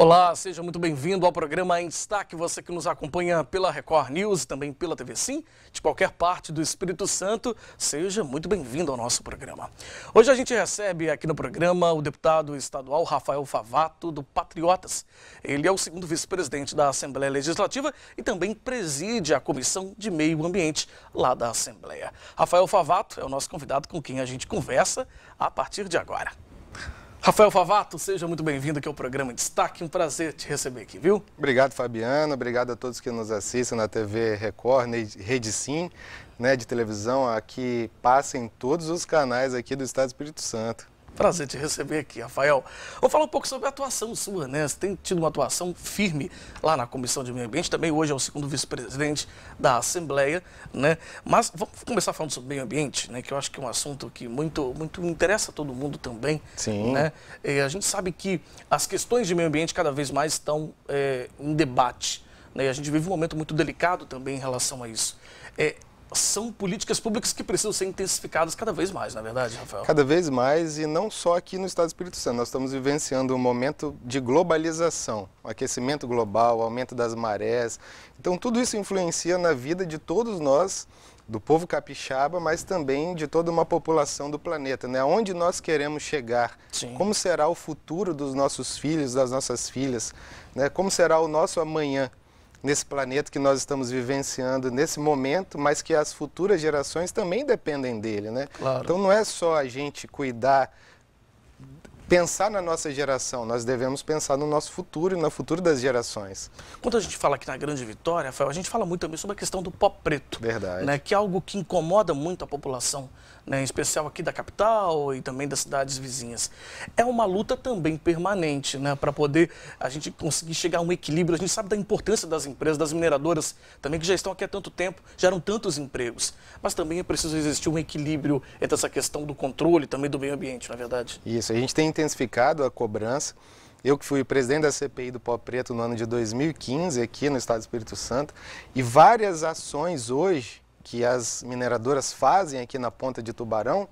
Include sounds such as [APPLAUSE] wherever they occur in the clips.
Olá, seja muito bem-vindo ao programa Em Destaque, você que nos acompanha pela Record News e também pela TV Sim, de qualquer parte do Espírito Santo, seja muito bem-vindo ao nosso programa. Hoje a gente recebe aqui no programa o deputado estadual Rafael Favato, do Patriotas. Ele é o segundo vice-presidente da Assembleia Legislativa e também preside a Comissão de Meio Ambiente lá da Assembleia. Rafael Favato é o nosso convidado com quem a gente conversa a partir de agora. Rafael Favato, seja muito bem-vindo aqui ao programa Destaque. Um prazer te receber aqui, viu? Obrigado, Fabiano. Obrigado a todos que nos assistem na TV Record, Rede Sim, né, de televisão, aqui passa em todos os canais aqui do Estado do Espírito Santo. Prazer te receber aqui, Rafael. Vou falar um pouco sobre a atuação sua, né? Você tem tido uma atuação firme lá na Comissão de Meio Ambiente, também hoje é o segundo vice-presidente da Assembleia, né? Mas vamos começar falando sobre meio ambiente, né? Que eu acho que é um assunto que muito, muito interessa a todo mundo também. Sim. Né? E a gente sabe que as questões de meio ambiente cada vez mais estão é, em debate. Né? E a gente vive um momento muito delicado também em relação a isso. É, são políticas públicas que precisam ser intensificadas cada vez mais, na é verdade, Rafael? Cada vez mais, e não só aqui no Estado do Espírito Santo. Nós estamos vivenciando um momento de globalização, aquecimento global, aumento das marés. Então, tudo isso influencia na vida de todos nós, do povo capixaba, mas também de toda uma população do planeta. Né? Onde nós queremos chegar? Sim. Como será o futuro dos nossos filhos, das nossas filhas? Né? Como será o nosso amanhã? nesse planeta que nós estamos vivenciando nesse momento, mas que as futuras gerações também dependem dele, né? Claro. Então não é só a gente cuidar, pensar na nossa geração, nós devemos pensar no nosso futuro e no futuro das gerações. Quando a gente fala aqui na Grande Vitória, Rafael, a gente fala muito também sobre a questão do pó preto. Verdade. Né? Que é algo que incomoda muito a população né, em especial aqui da capital e também das cidades vizinhas. É uma luta também permanente, né, para poder a gente conseguir chegar a um equilíbrio. A gente sabe da importância das empresas, das mineradoras também, que já estão aqui há tanto tempo, geram tantos empregos. Mas também é preciso existir um equilíbrio entre essa questão do controle também do meio ambiente, na é verdade? Isso, a gente tem intensificado a cobrança. Eu que fui presidente da CPI do Pó Preto no ano de 2015 aqui no Estado do Espírito Santo e várias ações hoje que as mineradoras fazem aqui na ponta de Tubarão,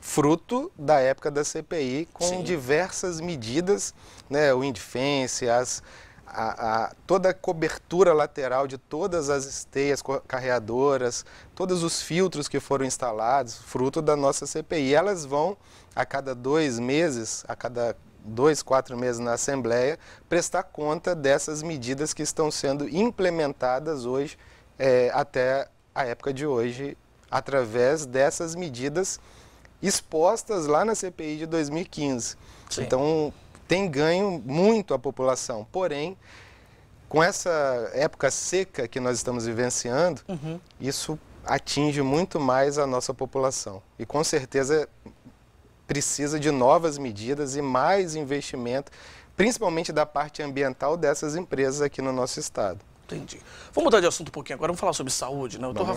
fruto da época da CPI, com Sim. diversas medidas, né, o indifense, as, a, a, toda a cobertura lateral de todas as esteias carreadoras, todos os filtros que foram instalados, fruto da nossa CPI. Elas vão, a cada dois meses, a cada dois, quatro meses na Assembleia, prestar conta dessas medidas que estão sendo implementadas hoje é, até à época de hoje, através dessas medidas expostas lá na CPI de 2015. Sim. Então, tem ganho muito a população. Porém, com essa época seca que nós estamos vivenciando, uhum. isso atinge muito mais a nossa população. E com certeza precisa de novas medidas e mais investimento, principalmente da parte ambiental dessas empresas aqui no nosso estado. Entendi. Vamos mudar de assunto um pouquinho agora, vamos falar sobre saúde. Né? O doutor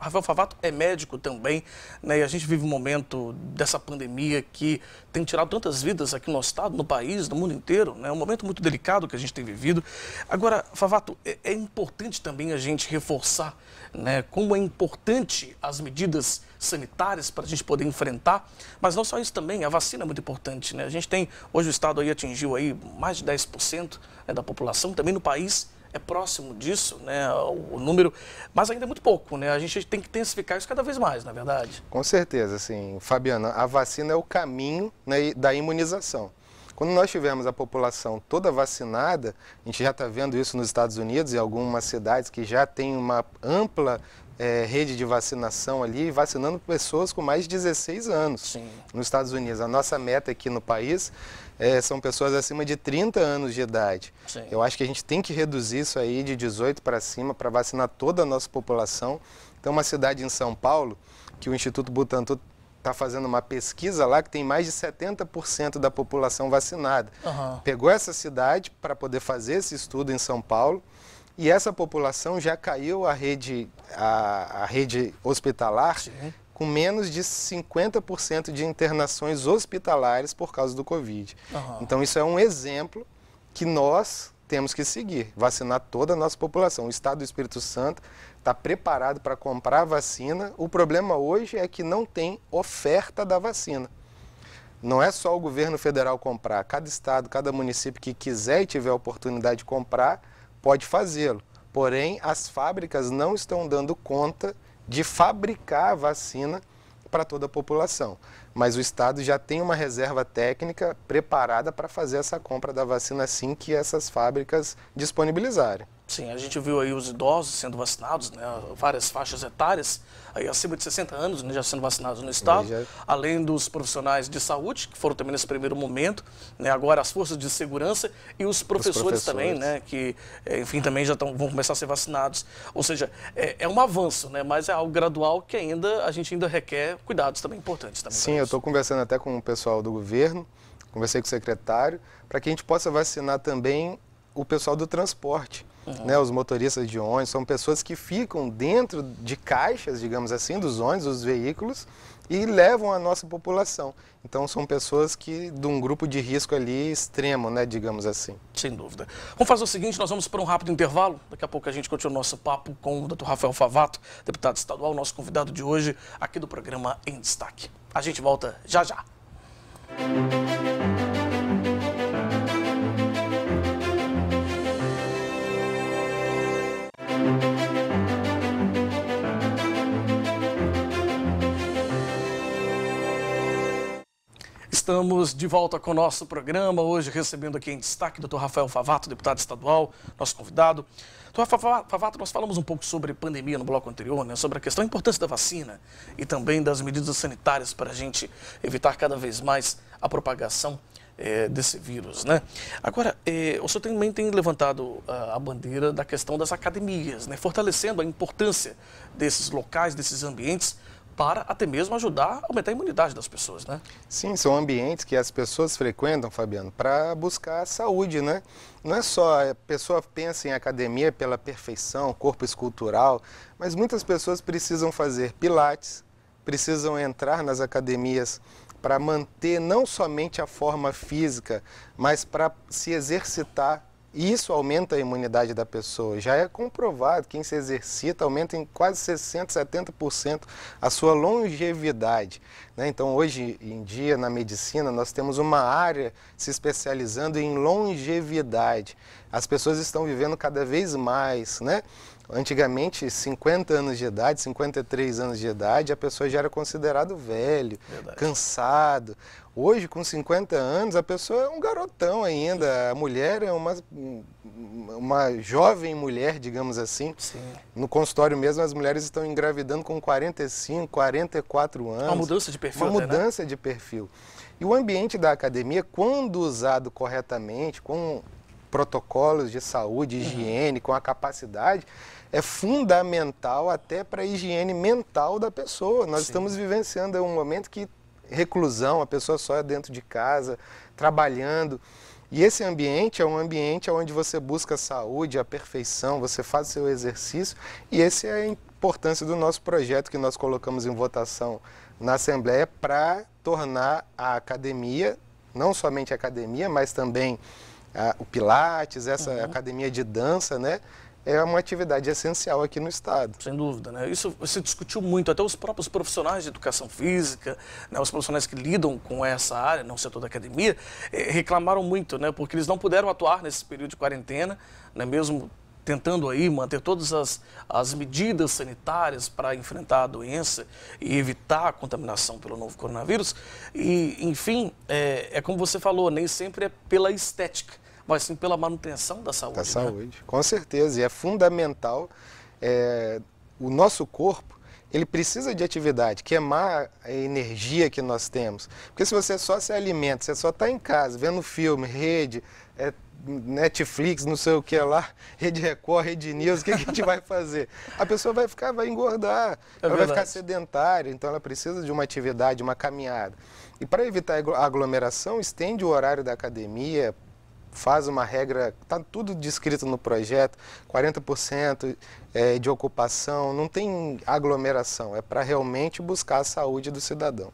Rafael Favato é médico também, né? e a gente vive um momento dessa pandemia que tem tirado tantas vidas aqui no nosso estado, no país, no mundo inteiro. Né? É né? um momento muito delicado que a gente tem vivido. Agora, Favato, é, é importante também a gente reforçar né, como é importante as medidas sanitárias para a gente poder enfrentar, mas não só isso também, a vacina é muito importante. Né? A gente tem, hoje o estado aí atingiu aí mais de 10% né, da população, também no país é próximo disso, né? O número, mas ainda é muito pouco, né? A gente tem que intensificar isso cada vez mais, na é verdade. Com certeza, sim. Fabiana, a vacina é o caminho né, da imunização. Quando nós tivermos a população toda vacinada, a gente já está vendo isso nos Estados Unidos e algumas cidades que já tem uma ampla é, rede de vacinação ali, vacinando pessoas com mais de 16 anos Sim. nos Estados Unidos. A nossa meta aqui no país é, são pessoas acima de 30 anos de idade. Sim. Eu acho que a gente tem que reduzir isso aí de 18 para cima para vacinar toda a nossa população. Tem então, uma cidade em São Paulo que o Instituto Butantan está fazendo uma pesquisa lá que tem mais de 70% da população vacinada. Uhum. Pegou essa cidade para poder fazer esse estudo em São Paulo e essa população já caiu a rede, a, a rede hospitalar Sim. com menos de 50% de internações hospitalares por causa do Covid. Uhum. Então isso é um exemplo que nós temos que seguir, vacinar toda a nossa população. O Estado do Espírito Santo está preparado para comprar a vacina. O problema hoje é que não tem oferta da vacina. Não é só o governo federal comprar, cada estado, cada município que quiser e tiver oportunidade de comprar, pode fazê-lo. Porém, as fábricas não estão dando conta de fabricar a vacina para toda a população. Mas o Estado já tem uma reserva técnica preparada para fazer essa compra da vacina assim que essas fábricas disponibilizarem. Sim, a gente viu aí os idosos sendo vacinados, né, várias faixas etárias, aí acima de 60 anos né, já sendo vacinados no estado, já... além dos profissionais de saúde, que foram também nesse primeiro momento, né, agora as forças de segurança e os professores, os professores. também, né, que eh, enfim também já tão, vão começar a ser vacinados. Ou seja, é, é, um avanço, né, mas é algo gradual que ainda a gente ainda requer cuidados também importantes. Também Sim, eu estou conversando até com o pessoal do governo, conversei com o secretário, para que a gente possa vacinar também o pessoal do transporte Uhum. Né, os motoristas de ônibus são pessoas que ficam dentro de caixas, digamos assim, dos ônibus, dos veículos e levam a nossa população. Então são pessoas que de um grupo de risco ali extremo, né, digamos assim. Sem dúvida. Vamos fazer o seguinte, nós vamos para um rápido intervalo. Daqui a pouco a gente continua o nosso papo com o Dr. Rafael Favato, deputado estadual, nosso convidado de hoje aqui do programa Em Destaque. A gente volta já já. Música Estamos de volta com o nosso programa, hoje recebendo aqui em destaque o doutor Rafael Favato, deputado estadual, nosso convidado. Doutor Favato, nós falamos um pouco sobre pandemia no bloco anterior, né, sobre a questão da importância da vacina e também das medidas sanitárias para a gente evitar cada vez mais a propagação é, desse vírus. Né? Agora, é, o senhor também tem levantado a, ah, a bandeira da questão das academias, né, fortalecendo a importância desses locais, desses ambientes para até mesmo ajudar a aumentar a imunidade das pessoas, né? Sim, são ambientes que as pessoas frequentam, Fabiano, para buscar saúde, né? Não é só a pessoa pensa em academia pela perfeição, corpo escultural, mas muitas pessoas precisam fazer pilates, precisam entrar nas academias para manter não somente a forma física, mas para se exercitar e isso aumenta a imunidade da pessoa. Já é comprovado, quem se exercita aumenta em quase 60%, 70% a sua longevidade. Né? Então, hoje em dia, na medicina, nós temos uma área se especializando em longevidade. As pessoas estão vivendo cada vez mais, né? Antigamente, 50 anos de idade, 53 anos de idade, a pessoa já era considerado velho, Verdade. cansado. Hoje, com 50 anos, a pessoa é um garotão ainda. A mulher é uma, uma jovem mulher, digamos assim. Sim. No consultório mesmo, as mulheres estão engravidando com 45, 44 anos. Uma mudança de perfil. Uma né? mudança né? de perfil. E o ambiente da academia, quando usado corretamente, com protocolos de saúde, uhum. higiene, com a capacidade, é fundamental até para a higiene mental da pessoa. Nós Sim. estamos vivenciando um momento que reclusão, a pessoa só é dentro de casa, trabalhando. E esse ambiente é um ambiente onde você busca a saúde, a perfeição, você faz seu exercício. E essa é a importância do nosso projeto que nós colocamos em votação na Assembleia para tornar a academia, não somente a academia, mas também a, o Pilates, essa uhum. academia de dança, né? É uma atividade essencial aqui no Estado. Sem dúvida, né? Isso se discutiu muito, até os próprios profissionais de educação física, né? os profissionais que lidam com essa área, o setor da academia, eh, reclamaram muito, né? Porque eles não puderam atuar nesse período de quarentena, né? mesmo tentando aí manter todas as, as medidas sanitárias para enfrentar a doença e evitar a contaminação pelo novo coronavírus. E, enfim, é, é como você falou, nem sempre é pela estética mas sim pela manutenção da saúde. Da né? saúde, com certeza. E é fundamental. É, o nosso corpo, ele precisa de atividade, queimar a energia que nós temos. Porque se você só se alimenta, você só está em casa, vendo filme, rede, é, Netflix, não sei o que lá, [LAUGHS] Rede Record, Rede News, o que, que, a gente vai fazer? A pessoa vai ficar, vai engordar, é ela vai ficar sedentária, então ela precisa de uma atividade, uma caminhada. E para evitar a aglomeração, estende o horário da academia, faz uma regra, está tudo descrito no projeto, 40% é, de ocupação, não tem aglomeração, é para realmente buscar a saúde do cidadão.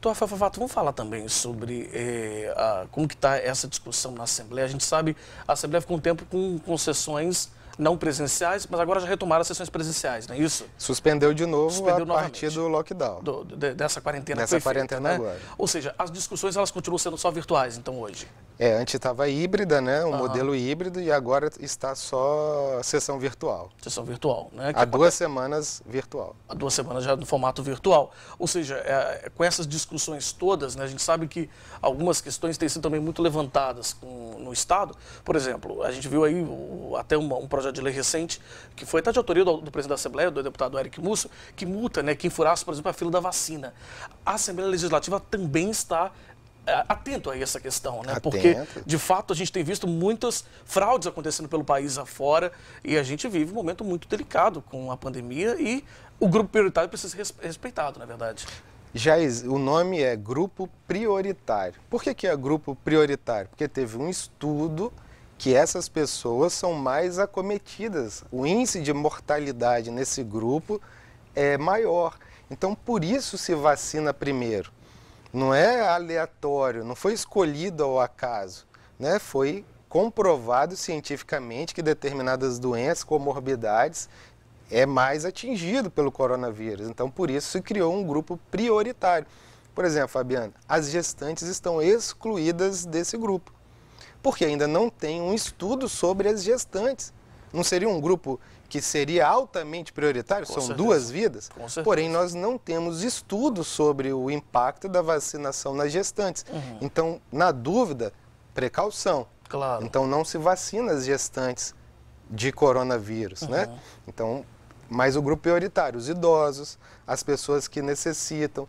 tua Rafael Favato, vamos falar também sobre eh, a, como que está essa discussão na Assembleia. A gente sabe, a Assembleia ficou um tempo com concessões não presenciais, mas agora já retomaram as sessões presenciais, não é isso? Suspendeu de novo Suspendeu a partir do lockdown. Do, de, dessa quarentena Dessa quarentena feita, né? agora. Né? Ou seja, as discussões elas continuam sendo só virtuais, então, hoje? É, antes estava híbrida, né? Um uhum. modelo híbrido e agora está só sessão virtual. Sessão virtual, né? Que Há duas semanas virtual. Há duas semanas já no formato virtual. Ou seja, é, com essas discussões todas, né, a gente sabe que algumas questões têm sido também muito levantadas com, no Estado. Por exemplo, a gente viu aí o, até um projeto de lei recente, que foi até de autoria do, do presidente da Assembleia, do deputado Eric Musso, que multa né, quem furasse, por exemplo, a fila da vacina. A Assembleia Legislativa também está é, atento a essa questão, né? Atento. Porque, de fato, a gente tem visto muitas fraudes acontecendo pelo país afora e a gente vive um momento muito delicado com a pandemia e o grupo prioritário precisa ser respeitado, na é verdade. Já o nome é grupo prioritário. Por que, que é grupo prioritário? Porque teve um estudo que essas pessoas são mais acometidas. O índice de mortalidade nesse grupo é maior. Então, por isso se vacina primeiro. Não é aleatório, não foi escolhido ao acaso. Né? Foi comprovado cientificamente que determinadas doenças, comorbidades, é mais atingido pelo coronavírus. Então, por isso se criou um grupo prioritário. Por exemplo, Fabiana, as gestantes estão excluídas desse grupo porque ainda não tem um estudo sobre as gestantes. Não seria um grupo que seria altamente prioritário? Com São certeza. duas vidas. Porém, nós não temos estudo sobre o impacto da vacinação nas gestantes. Uhum. Então, na dúvida, precaução. Claro. Então, não se vacina as gestantes de coronavírus, né? uhum. né? Então, mas o grupo prioritário, os idosos, as pessoas que necessitam,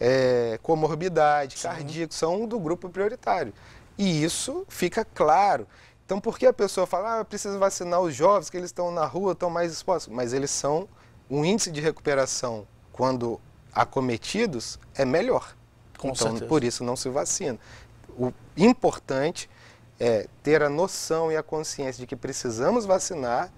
é, comorbidade, Sim. cardíaco, são do grupo prioritário. E isso fica claro. Então, por que a pessoa fala, ah, precisa vacinar os jovens, que eles estão na rua, estão mais expostos? Mas eles são, um índice de recuperação, quando acometidos, é melhor. Com então, certeza. por isso não se vacina. O importante é ter a noção e a consciência de que precisamos vacinar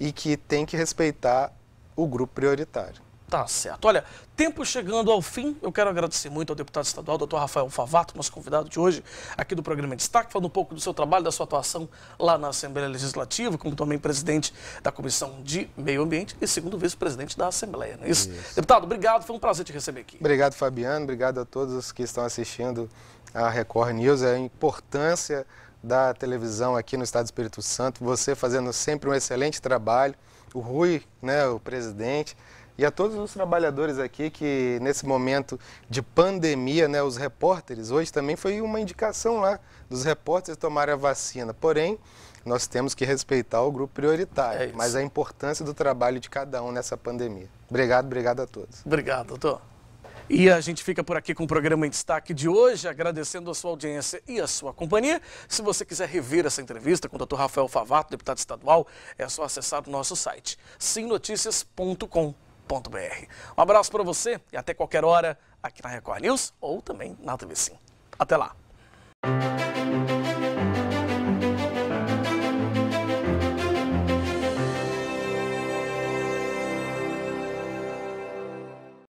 e que tem que respeitar o grupo prioritário. Tá certo. Olha, tempo chegando ao fim, eu quero agradecer muito ao deputado estadual, doutor Rafael Favato, nosso convidado de hoje aqui do programa Destaque, falando um pouco do seu trabalho, da sua atuação lá na Assembleia Legislativa, como também presidente da Comissão de Meio Ambiente e segundo vice-presidente da Assembleia, não é isso? isso? Deputado, obrigado, foi um prazer te receber aqui. Obrigado, Fabiano, obrigado a todos os que estão assistindo a Record News, é a importância da televisão aqui no Estado do Espírito Santo, você fazendo sempre um excelente trabalho, o Rui, né, o presidente, e a todos os trabalhadores aqui que nesse momento de pandemia, né, os repórteres, hoje também foi uma indicação lá dos repórteres tomarem a vacina. Porém, nós temos que respeitar o grupo prioritário, é mas a importância do trabalho de cada um nessa pandemia. Obrigado, obrigado a todos. Obrigado, doutor. E a gente fica por aqui com o programa em destaque de hoje, agradecendo a sua audiência e a sua companhia. Se você quiser rever essa entrevista com o Dr. Rafael Favato, deputado estadual, é só acessar o nosso site, simnoticias.com. Um abraço para você e até qualquer hora aqui na Record News ou também na TV Sim. Até lá!